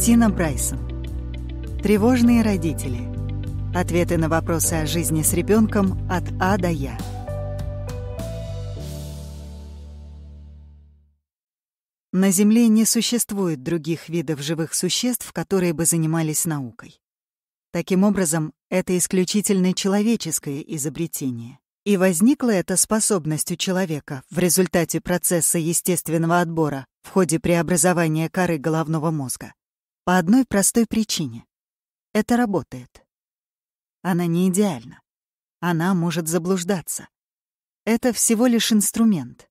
Тина Брайсон. Тревожные родители. Ответы на вопросы о жизни с ребенком от А до Я. На Земле не существует других видов живых существ, которые бы занимались наукой. Таким образом, это исключительно человеческое изобретение. И возникла эта способность у человека в результате процесса естественного отбора в ходе преобразования коры головного мозга. По одной простой причине. Это работает. Она не идеальна. Она может заблуждаться. Это всего лишь инструмент.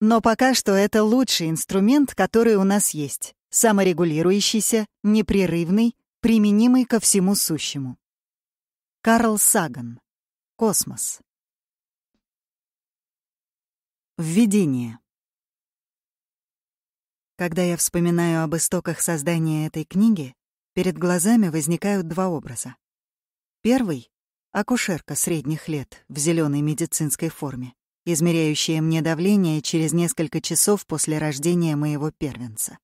Но пока что это лучший инструмент, который у нас есть. Саморегулирующийся, непрерывный, применимый ко всему сущему. Карл Саган. Космос. Введение. Когда я вспоминаю об истоках создания этой книги, перед глазами возникают два образа. Первый — акушерка средних лет в зеленой медицинской форме, измеряющая мне давление через несколько часов после рождения моего первенца.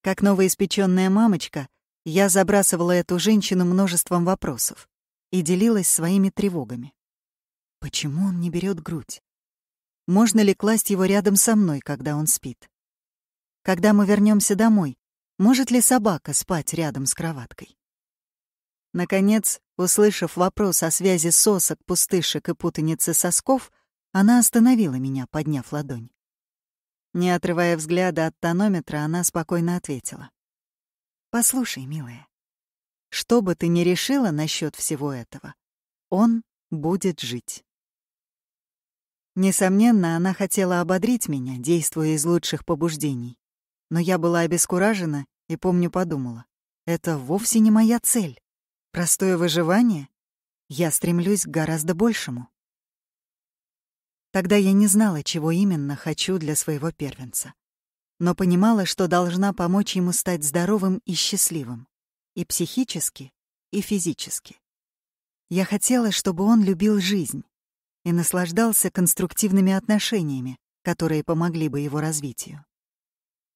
Как новоиспеченная мамочка, я забрасывала эту женщину множеством вопросов и делилась своими тревогами. Почему он не берет грудь? Можно ли класть его рядом со мной, когда он спит? Когда мы вернемся домой, может ли собака спать рядом с кроваткой? Наконец, услышав вопрос о связи сосок, пустышек и путаницы сосков, она остановила меня, подняв ладонь. Не отрывая взгляда от тонометра, она спокойно ответила. «Послушай, милая, что бы ты ни решила насчет всего этого, он будет жить». Несомненно, она хотела ободрить меня, действуя из лучших побуждений, но я была обескуражена и, помню, подумала. Это вовсе не моя цель. Простое выживание? Я стремлюсь к гораздо большему. Тогда я не знала, чего именно хочу для своего первенца. Но понимала, что должна помочь ему стать здоровым и счастливым. И психически, и физически. Я хотела, чтобы он любил жизнь и наслаждался конструктивными отношениями, которые помогли бы его развитию.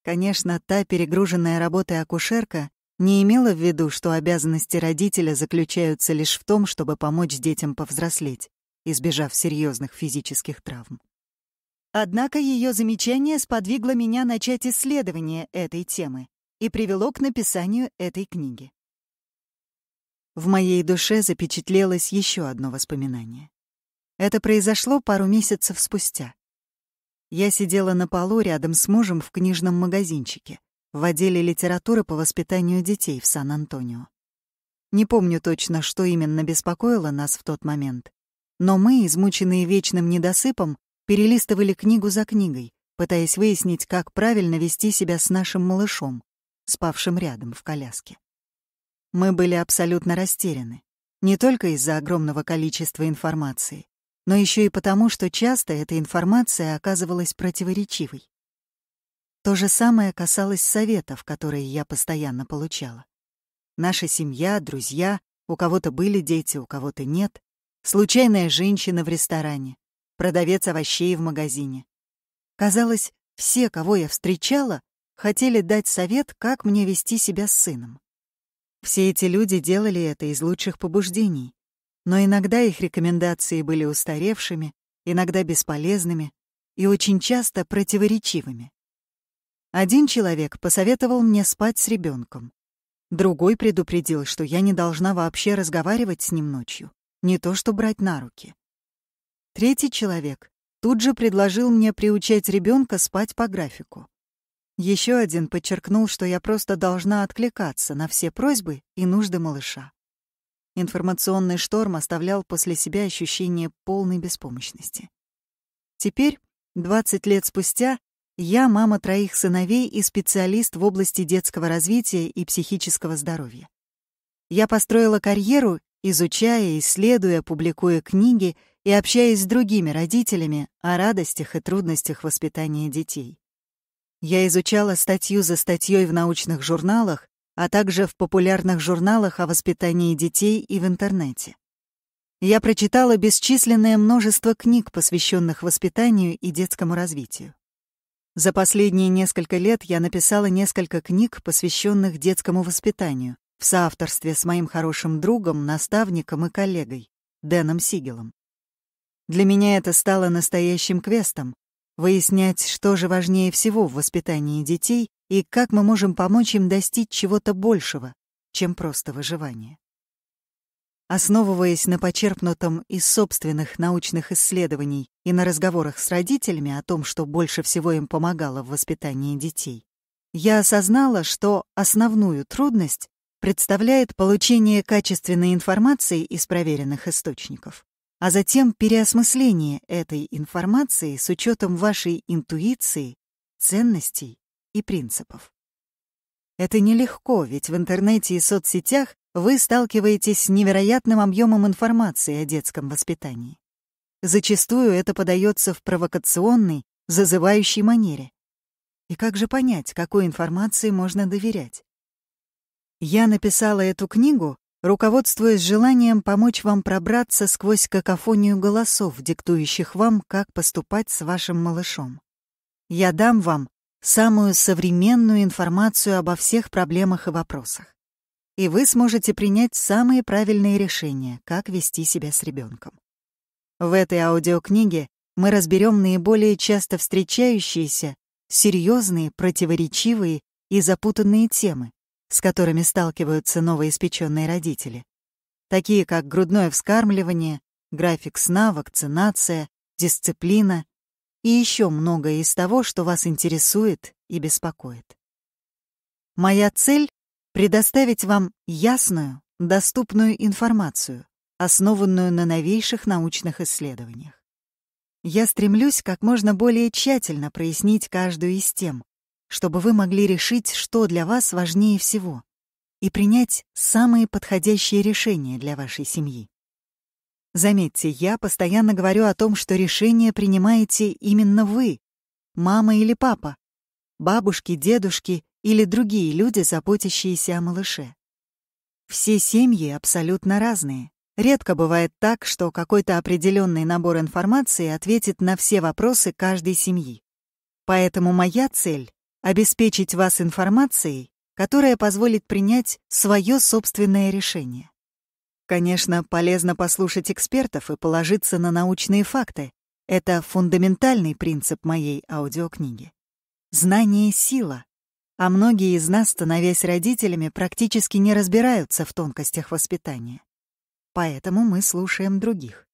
Конечно, та перегруженная работой акушерка не имела в виду, что обязанности родителя заключаются лишь в том, чтобы помочь детям повзрослеть, избежав серьезных физических травм. Однако ее замечание сподвигло меня начать исследование этой темы и привело к написанию этой книги. В моей душе запечатлелось еще одно воспоминание. Это произошло пару месяцев спустя. Я сидела на полу рядом с мужем в книжном магазинчике, в отделе литературы по воспитанию детей в Сан-Антонио. Не помню точно, что именно беспокоило нас в тот момент, но мы, измученные вечным недосыпом, перелистывали книгу за книгой, пытаясь выяснить, как правильно вести себя с нашим малышом, спавшим рядом в коляске. Мы были абсолютно растеряны, не только из-за огромного количества информации, но еще и потому, что часто эта информация оказывалась противоречивой. То же самое касалось советов, которые я постоянно получала. Наша семья, друзья, у кого-то были дети, у кого-то нет, случайная женщина в ресторане, продавец овощей в магазине. Казалось, все, кого я встречала, хотели дать совет, как мне вести себя с сыном. Все эти люди делали это из лучших побуждений, но иногда их рекомендации были устаревшими, иногда бесполезными и очень часто противоречивыми. Один человек посоветовал мне спать с ребенком. Другой предупредил, что я не должна вообще разговаривать с ним ночью, не то что брать на руки. Третий человек тут же предложил мне приучать ребенка спать по графику. Еще один подчеркнул, что я просто должна откликаться на все просьбы и нужды малыша. Информационный шторм оставлял после себя ощущение полной беспомощности. Теперь, 20 лет спустя, я мама троих сыновей и специалист в области детского развития и психического здоровья. Я построила карьеру, изучая, исследуя, публикуя книги и общаясь с другими родителями о радостях и трудностях воспитания детей. Я изучала статью за статьей в научных журналах, а также в популярных журналах о воспитании детей и в интернете. Я прочитала бесчисленное множество книг, посвященных воспитанию и детскому развитию. За последние несколько лет я написала несколько книг, посвященных детскому воспитанию, в соавторстве с моим хорошим другом, наставником и коллегой, Дэном Сигелом. Для меня это стало настоящим квестом — выяснять, что же важнее всего в воспитании детей и как мы можем помочь им достичь чего-то большего, чем просто выживание. Основываясь на почерпнутом из собственных научных исследований и на разговорах с родителями о том, что больше всего им помогало в воспитании детей, я осознала, что основную трудность представляет получение качественной информации из проверенных источников, а затем переосмысление этой информации с учетом вашей интуиции, ценностей и принципов. Это нелегко, ведь в интернете и соцсетях вы сталкиваетесь с невероятным объемом информации о детском воспитании. Зачастую это подается в провокационной, зазывающей манере. И как же понять, какой информации можно доверять? Я написала эту книгу, руководствуясь желанием помочь вам пробраться сквозь какофонию голосов, диктующих вам, как поступать с вашим малышом. Я дам вам самую современную информацию обо всех проблемах и вопросах. И вы сможете принять самые правильные решения, как вести себя с ребенком. В этой аудиокниге мы разберем наиболее часто встречающиеся, серьезные, противоречивые и запутанные темы, с которыми сталкиваются новоиспеченные родители, такие как грудное вскармливание, график сна, вакцинация, дисциплина, и еще многое из того, что вас интересует и беспокоит. Моя цель — предоставить вам ясную, доступную информацию, основанную на новейших научных исследованиях. Я стремлюсь как можно более тщательно прояснить каждую из тем, чтобы вы могли решить, что для вас важнее всего, и принять самые подходящие решения для вашей семьи. Заметьте, я постоянно говорю о том, что решение принимаете именно вы, мама или папа, бабушки, дедушки или другие люди, заботящиеся о малыше. Все семьи абсолютно разные. Редко бывает так, что какой-то определенный набор информации ответит на все вопросы каждой семьи. Поэтому моя цель — обеспечить вас информацией, которая позволит принять свое собственное решение. Конечно, полезно послушать экспертов и положиться на научные факты. Это фундаментальный принцип моей аудиокниги. Знание — сила. А многие из нас, становясь родителями, практически не разбираются в тонкостях воспитания. Поэтому мы слушаем других.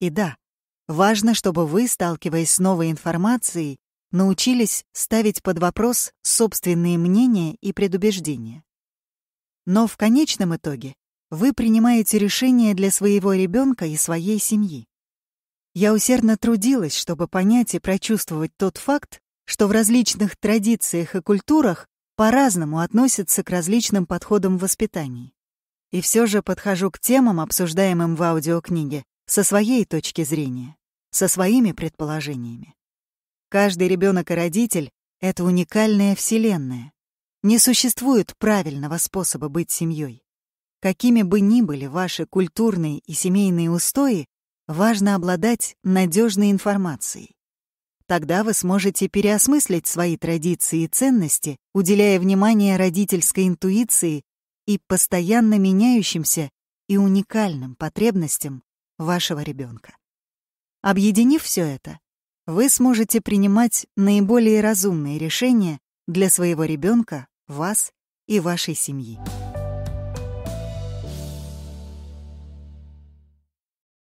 И да, важно, чтобы вы, сталкиваясь с новой информацией, научились ставить под вопрос собственные мнения и предубеждения. Но в конечном итоге вы принимаете решения для своего ребенка и своей семьи. Я усердно трудилась, чтобы понять и прочувствовать тот факт, что в различных традициях и культурах по-разному относятся к различным подходам в воспитании. И все же подхожу к темам, обсуждаемым в аудиокниге, со своей точки зрения, со своими предположениями. Каждый ребенок и родитель — это уникальная вселенная. Не существует правильного способа быть семьей. Какими бы ни были ваши культурные и семейные устои, важно обладать надежной информацией. Тогда вы сможете переосмыслить свои традиции и ценности, уделяя внимание родительской интуиции и постоянно меняющимся и уникальным потребностям вашего ребенка. Объединив все это, вы сможете принимать наиболее разумные решения для своего ребенка, вас и вашей семьи.